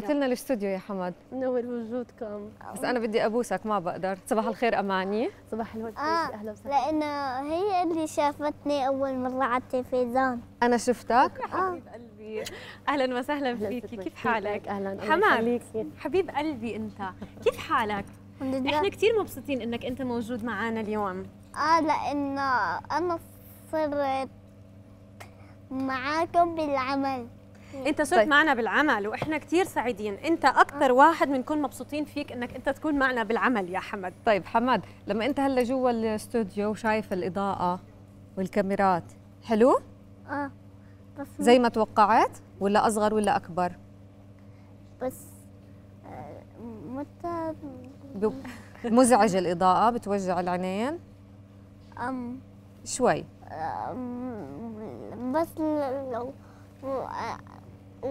نورت لنا الاستوديو يا حمد منور وجودكم بس انا بدي ابوسك ما بقدر صباح الخير اماني صباح الورد آه اهلا وسهلا لانه هي اللي شافتني اول مره على التلفزيون انا شفتك حبيب آه. قلبي اهلا وسهلا فيكي كيف حالك اهلا حمد حبيب قلبي انت كيف حالك احنا كثير مبسوطين انك انت موجود معنا اليوم اه لانه انا صرت معاكم بالعمل انت صرت طيب. معنا بالعمل واحنا كثير سعيدين انت اكثر واحد بنكون مبسوطين فيك انك انت تكون معنا بالعمل يا حمد طيب حمد لما انت هلا جوا الاستوديو وشايف الاضاءه والكاميرات حلو اه بس زي ما توقعت ولا اصغر ولا اكبر بس آه، متى مزعجه الاضاءه بتوجع العينين ام شوي أم بس لو آه،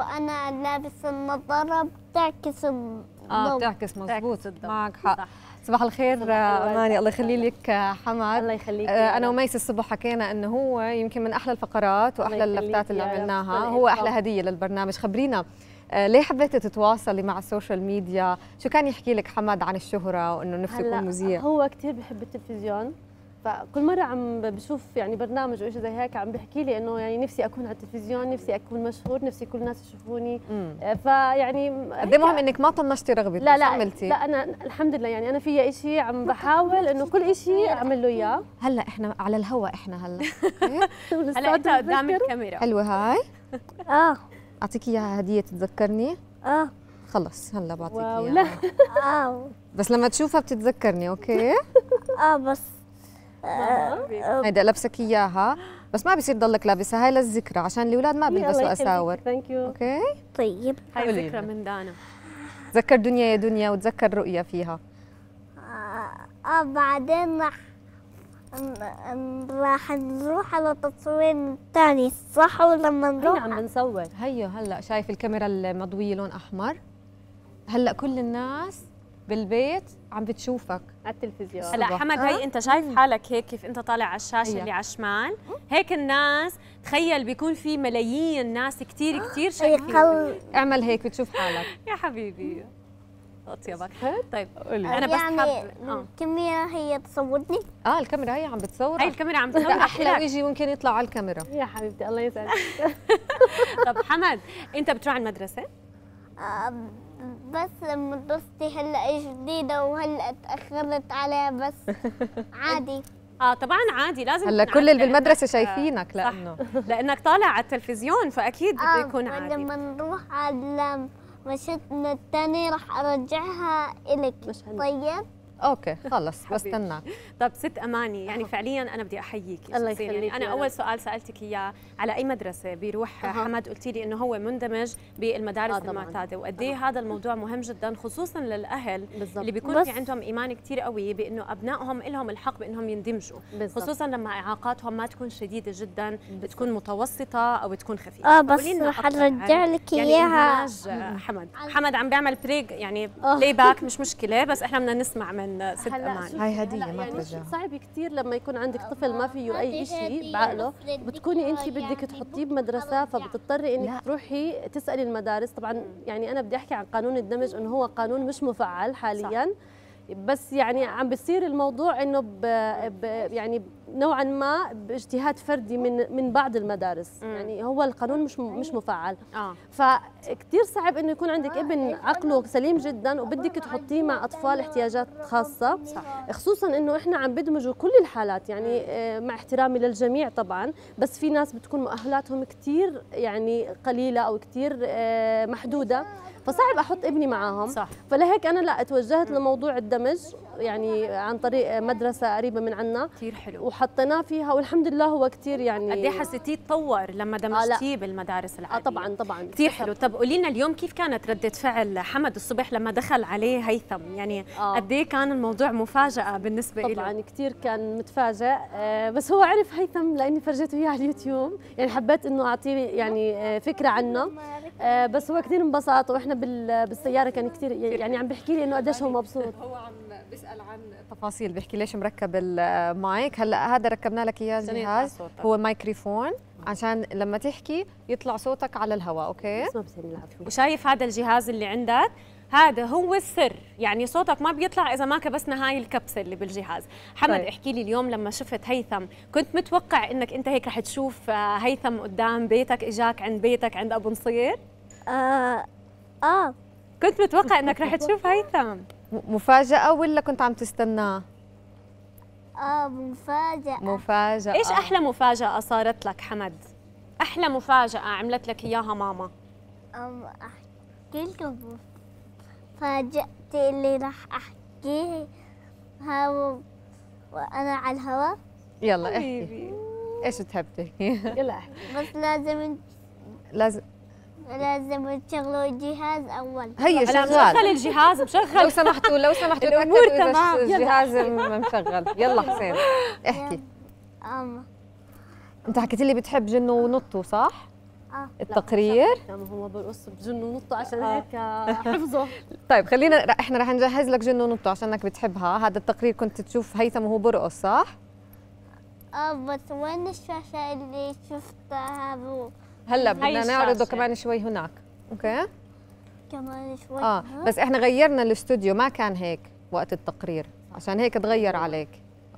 وانا لابس النظاره بتعكس الضوء اه بتعكس مضبوط معك حق صح. صباح الخير آه، اماني الله يخلي لك آه، حمد الله يخليك آه، انا وميس الصبح حكينا انه هو يمكن من احلى الفقرات واحلى اللفتات اللي عملناها هو احلى هديه للبرنامج خبرينا ليه حبيتي تتواصلي مع السوشيال ميديا شو كان يحكي لك حمد عن الشهره وانه نفسه يكون مذيع هو كثير بحب التلفزيون فكل مره عم بشوف يعني برنامج وإشي زي هيك عم بحكي لي انه يعني نفسي اكون على التلفزيون نفسي اكون مشهور نفسي كل الناس يشوفوني آه، فيعني قد إيه مهم انك ما طنشتي رغبتك لا لا عملتي لا انا الحمد لله يعني انا في إشي عم بحاول انه كل إشي اعمل له اياه هلا احنا على الهوا احنا هلا هلا انت قدام الكاميرا حلوه هاي اه اعطيك اياها هديه تتذكرني اه خلص هلا بعطيك اياها آه. بس لما تشوفها بتتذكرني اوكي اه بس أه، أه، هيدا لبسك اياها بس ما بصير ضلك لابسها هاي للذكرى عشان الاولاد ما بيلبسوا اساور ثانك يو اوكي طيب هاي ذكرى من دانا تذكر دنيا يا دنيا وتذكر رؤيا فيها اه بعدين رح راح نروح على تصوير ثاني صح ولما نروح عم بنصور هيو هلا شايف الكاميرا المضويه لون احمر هلا كل الناس بالبيت عم بتشوفك على التلفزيون هلا حمد هي أه؟ انت شايف حالك هيك كيف انت طالع على الشاشه هي. اللي على الشمال أه؟ هيك الناس تخيل بيكون في ملايين ناس كثير أه؟ كثير أيوة. شايفين اعمل هيك بتشوف حالك يا حبيبي اطيبك طيب قولي انا بس يعني حب الكاميرا هي تصورني اه الكاميرا هي عم بتصورك هي الكاميرا عم بتصورك احلى ويجي ممكن يطلع على الكاميرا يا حبيبتي الله يسعدك طب حمد انت بتروح على المدرسه آه، بس مدرستي هلا جديده وهلا تاخرت عليها بس عادي اه طبعا عادي لازم هلا كل اللي بالمدرسه آه، شايفينك لانه لانك طالع على التلفزيون فاكيد بده آه، يكون عادي لما نروح على مشيتنا الثانيه رح ارجعها الك طيب اوكي خلص بستناك طب ست اماني يعني فعليا انا بدي احييك الله يعني يخليك يعني انا اول سؤال سالتك اياه على اي مدرسه بيروح حمد قلتي لي انه هو مندمج بالمدارس آه المعتاده وقد ايه هذا الموضوع مهم جدا خصوصا للاهل بالزبط. اللي بيكون في عندهم ايمان كثير قوي بانه ابنائهم لهم الحق بانهم يندمجوا بالزبط. خصوصا لما اعاقاتهم ما تكون شديده جدا بالزبط. تكون متوسطه او تكون خفيفه اه بس رح ارجع لك يعني اياها حمد حمد عم بيعمل بريك يعني بلاي آه. باك مش مشكله بس احنا بدنا نسمع منه من ست أمان هاي هدية يعني ما يعني صعب كثير لما يكون عندك طفل ما فيه أي شيء بعقله بتكوني أنت بدك يعني تحطيه بمدرسة يعني. فبتضطري إنك تروحي تسألي المدارس طبعا يعني أنا بدي أحكي عن قانون الدمج إنه هو قانون مش مفعل حاليا صح. بس يعني عم بصير الموضوع انه ب... ب... يعني نوعا ما باجتهاد فردي من من بعض المدارس م. يعني هو القانون مش مش أيوة. مفعل آه. فكتير صعب انه يكون عندك آه، ابن إيه، عقله سليم جدا وبدك تحطيه مع اطفال احتياجات آه، خاصه أيوة. صح. خصوصا انه احنا عم بدمجوا كل الحالات يعني أيوة. آه، مع احترامي للجميع طبعا بس في ناس بتكون مؤهلاتهم كتير يعني قليله او كتير محدوده فصعب احط ابني معاهم صح. فلهيك انا لا توجهت لموضوع الدمج يعني عن طريق مدرسه قريبه من عنا كثير حلو حطيناه فيها والحمد لله هو كثير يعني قد ايه حسيتيه تطور لما آه، دمجتيه آه بالمدارس العاديه اه طبعا طبعا كثير حلو طب قولي لنا اليوم كيف كانت رده فعل حمد الصبح لما دخل عليه هيثم يعني آه. قد ايه كان الموضوع مفاجاه بالنسبه طبعاً له طبعا كثير كان متفاجئ آه، بس هو عرف هيثم لاني فرجيته اياه على اليوتيوب يعني حبيت انه اعطيه يعني فكره عنه بس هو كثير انبسط واحنا بالسياره كان كثير يعني عم بحكي لي انه قديش هو مبسوط هو عم بيسال عن التفاصيل بيحكي ليش مركب المايك هلا هذا ركبنا لك اياه جهاز هو مايكروفون عشان لما تحكي يطلع صوتك على الهواء اوكي وشايف هذا الجهاز اللي عندك هذا هو السر يعني صوتك ما بيطلع اذا ما كبسنا هاي الكبسه اللي بالجهاز حمد طيب. احكي لي اليوم لما شفت هيثم كنت متوقع انك انت هيك رح تشوف آه، هيثم قدام بيتك اجاك عند بيتك عند ابو نصير اه اه كنت متوقع انك رح تشوف هيثم مفاجأة ولا كنت عم تستناه؟ اه مفاجأة مفاجأة ايش احلى مفاجأة صارت لك حمد؟ احلى مفاجأة عملت لك اياها ماما؟ أم احكي لكم مفاجأتي اللي راح احكيها ها وانا على الهواء يلا احكي ايش تحب تحكي؟ يلا احكي بس لازم لازم لازم تشغلوا الجهاز اول هي شغال مشغل الجهاز مشغل لو سمحتوا لو سمحتوا تاكدوا الجهاز مشغل يلا حسين احكي أم. انت حكيت لي بتحب جن ونطو صح؟ آه. التقرير ما هو بالقص بجنه ونطو عشان آه. هيك آه، حفظه طيب خلينا احنا رح نجهز لك جن ونطه عشانك بتحبها هذا التقرير كنت تشوف هيثم وهو برقص صح؟ اه بس وين الشاشه اللي شفتها بو هلا بدنا نعرضه كمان شوي هناك اوكي كمان شوي اه بس احنا غيرنا الاستوديو ما كان هيك وقت التقرير عشان هيك تغير عليك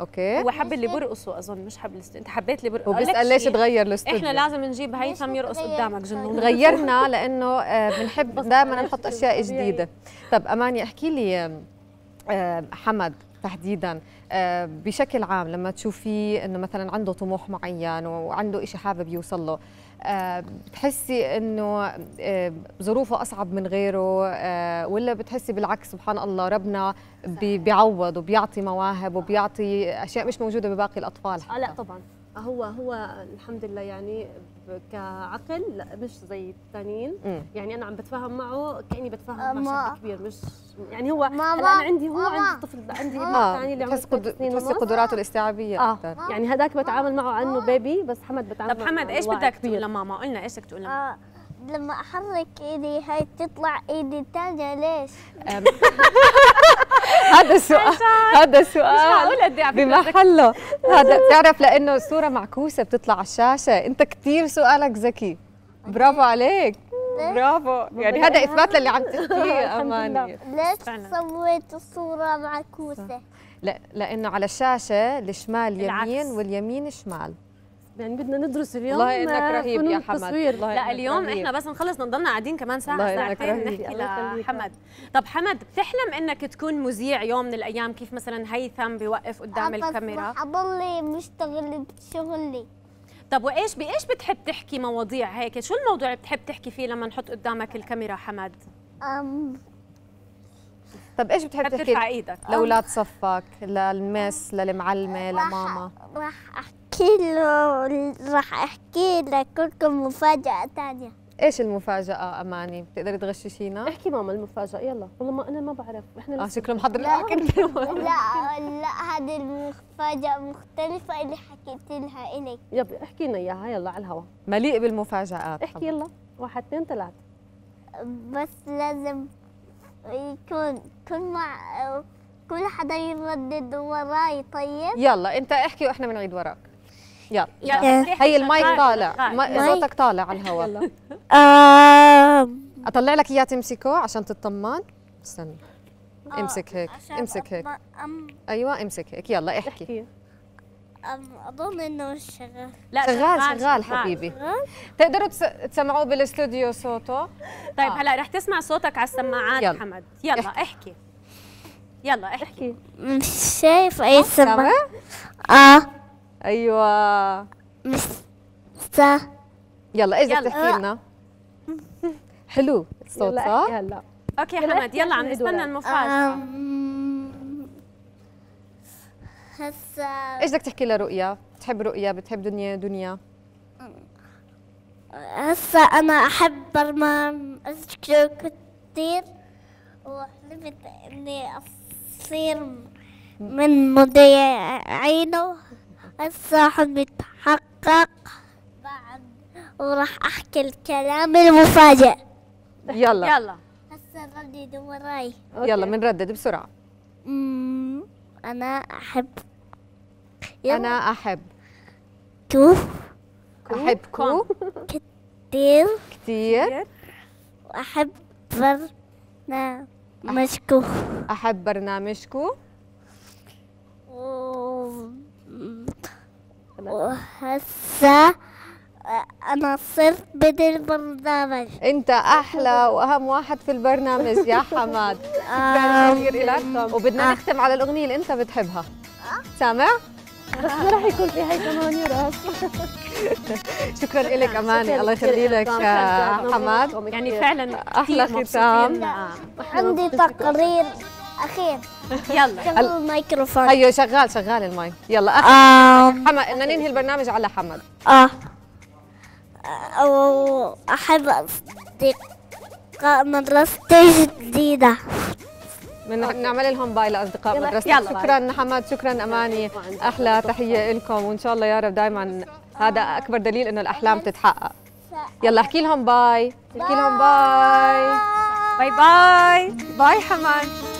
اوكي هو حب اللي برقصوا اظن مش حب الاستوديو انت حبيت اللي برقصوا وبسال ليش تغير الاستوديو احنا لازم نجيب هيثم يرقص قدامك جنون طيب. غيرنا لانه آه، بنحب دائما طيب. نحط اشياء جديده طب اماني احكي لي آه، حمد تحديدا آه، بشكل عام لما تشوفيه انه مثلا عنده طموح معين وعنده شيء حابب يوصل له آه، بتحسي انه آه، ظروفه اصعب من غيره ولا بتحسي بالعكس سبحان الله ربنا بيعوض وبيعطي مواهب وبيعطي اشياء مش موجوده بباقي الاطفال حتى. لا طبعا هو هو الحمد لله يعني كعقل لا مش زي الثانيين يعني انا عم بتفاهم معه كاني بتفاهم مع شاب كبير مش يعني هو ماما. انا عندي هو ماما. عندي طفل عندي ابن ثاني اللي عمره سنين ونص قدراته الاستيعابيه اه أكثر. يعني هذاك بتعامل معه عنه بيبي آه. بس حمد بتعامل طب حمد ايش بدك تقول لماما قلنا ايش بدك تقول لماما آه، لما احرك ايدي هاي تطلع ايدي الثانيه ليش؟ هذا السؤال هذا السؤال بمحله هذا بتعرف لانه الصوره معكوسه بتطلع على الشاشه انت كثير سؤالك ذكي برافو عليك برافو يعني هذا اثبات للي عم تحكيه اماني ليش سويت الصوره معكوسه لا لانه على الشاشه الشمال يمين واليمين شمال يعني بدنا ندرس اليوم الله انك آه، رهيب يا حمد التصوير. لا اليوم رهيب. احنا بس نخلص نضلنا قاعدين كمان ساعه ساعتين نحكي لحمد طب حمد بتحلم انك تكون مذيع يوم من الايام كيف مثلا هيثم بيوقف قدام الكاميرا اضل مشتغل بشغلي طب وايش بايش بتحب تحكي مواضيع هيك شو الموضوع اللي بتحب تحكي فيه لما نحط قدامك الكاميرا حمد أم طب ايش بتحب تحكي؟ ايدك لاولاد صفك للمس للمعلمه لماما راح احكي احكي له راح احكي لكلكم مفاجأة ثانية ايش المفاجأة اماني؟ بتقدري تغششينا؟ احكي ماما المفاجأة يلا والله ما انا ما بعرف احنا اه شكله محضر لا لا لا هذه المفاجأة مختلفة اللي حكيت لها الك يلا احكي لنا اياها يلا على الهواء مليء بالمفاجآت احكي يلا واحد اثنين ثلاثة بس لازم يكون كل مع كل حدا يردد وراي طيب يلا انت احكي واحنا بنعيد وراك يلا هي المايك طالع صوتك طالع على الهواء اطلع لك اياه تمسكه عشان تطمن استنى آه، امسك هيك امسك هيك ايوه امسك هيك يلا احكي اظن انه شغال لا شغال شغال, شغال حبيبي شغال؟ تقدروا تسمعوه بالاستوديو صوته طيب آه. هلا رح تسمع صوتك على السماعات يلا. حمد يلا احكي, احكي. يلا احكي مش شايف اي سماعه اه ايوه مستا يلا اجا تحكي لنا حلو الصوت صح؟ يلا اوكي حمد يلا عم نستنى المفاجأة هسا ايش بدك تحكي لرؤيا؟ بتحب رؤيا بتحب دنيا دنيا؟ هسا انا احب برنامج كثير وحلمت اني اصير من مذيعينه هسه راح نتحقق بعد وراح احكي الكلام المفاجئ يلا يلا هسه ردد وراي يلا بنردد بسرعة أنا أحب أنا أحب كو أحبكم كتير كتير وأحب برنامجكو أحب برنامجكو و... وهسه انا صرت بدل البرنامج انت احلى واهم واحد في البرنامج يا حماد لك وبدنا نختم على الاغنيه اللي انت بتحبها سامع بس ما راح يكون في هاي كمان راس شكرا لك اماني الله يخلي لك آه، حماد يعني فعلا احلى ختام عندي تقرير اخير يلا شغل الميكروفون ايوه شغال شغال المايك يلا اخر آه. حمد بدنا ننهي البرنامج على حمد اه أو احب اصدقاء مدرستي جديده من نعمل لهم باي لاصدقاء مدرستي شكرا حمد شكرا اماني احلى تحيه لكم وان شاء الله يا رب دائما هذا اكبر دليل انه الاحلام تتحقق يلا احكي لهم باي احكي لهم باي باي باي باي حمد